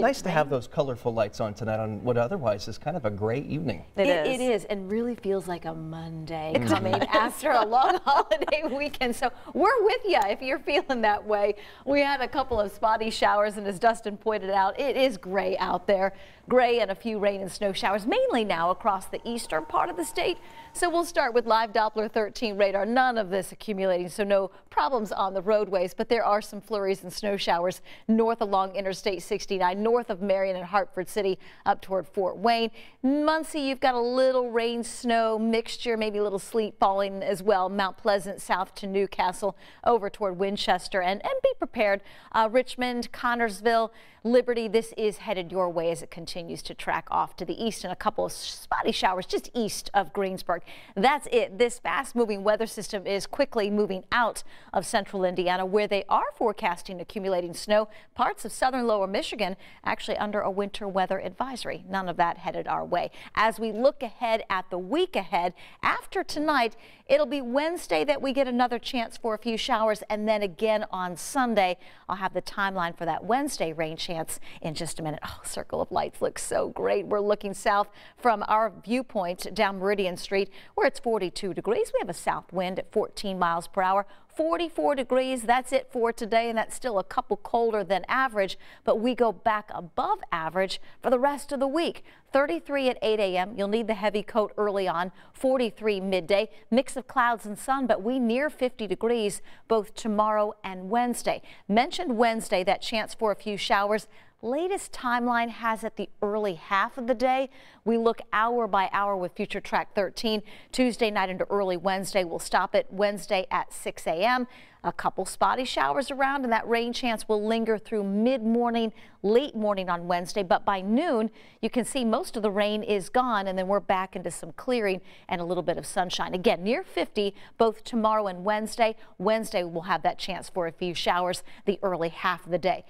Nice to have those colorful lights on tonight on what otherwise is kind of a gray evening. It, it is. It is, and really feels like a Monday coming after a long holiday weekend. So we're with you if you're feeling that way. We had a couple of spotty showers, and as Dustin pointed out, it is gray out there. Gray and a few rain and snow showers, mainly now across the eastern part of the state. So we'll start with live Doppler 13 radar. None of this accumulating, so no problems on the roadways, but there are some flurries and snow showers north along Interstate 69 north of Marion and Hartford City up toward Fort Wayne. Muncie, you've got a little rain snow mixture, maybe a little sleet falling as well. Mount Pleasant south to Newcastle over toward Winchester and, and be prepared. Uh, Richmond, Connorsville, Liberty, this is headed your way as it continues to track off to the east and a couple of spotty showers just east of Greensburg. That's it. This fast moving weather system is quickly moving out of central Indiana where they are forecasting accumulating snow. Parts of southern lower Michigan actually under a winter weather advisory. None of that headed our way. As we look ahead at the week ahead, after tonight, it'll be Wednesday that we get another chance for a few showers and then again on Sunday. I'll have the timeline for that Wednesday rain chance in just a minute. Oh, Circle of Lights looks so great. We're looking south from our viewpoint down Meridian Street where it's 42 degrees. We have a south wind at 14 miles per hour. 44 degrees. That's it for today, and that's still a couple colder than average, but we go back above average for the rest of the week. 33 at 8 a.m. You'll need the heavy coat early on, 43 midday. Mix of clouds and sun, but we near 50 degrees both tomorrow and Wednesday. Mentioned Wednesday, that chance for a few showers. Latest timeline has it the early half of the day. We look hour by hour with future track 13. Tuesday night into early Wednesday. We'll stop it Wednesday at 6 a.m. A couple spotty showers around and that rain chance will linger through mid morning, late morning on Wednesday. But by noon, you can see most of the rain is gone and then we're back into some clearing and a little bit of sunshine. Again, near 50 both tomorrow and Wednesday. Wednesday we'll have that chance for a few showers the early half of the day.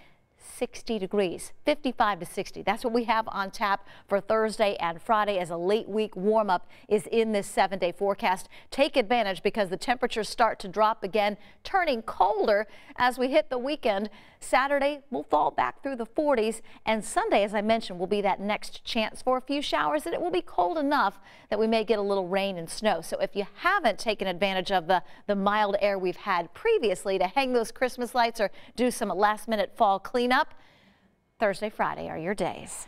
60 degrees, 55 to 60. That's what we have on tap for Thursday and Friday as a late week warm up is in this seven day forecast. Take advantage because the temperatures start to drop again, turning colder as we hit the weekend. Saturday will fall back through the 40s and Sunday, as I mentioned, will be that next chance for a few showers and it will be cold enough that we may get a little rain and snow. So if you haven't taken advantage of the, the mild air we've had previously to hang those Christmas lights or do some last minute fall cleanup, Thursday, Friday are your days.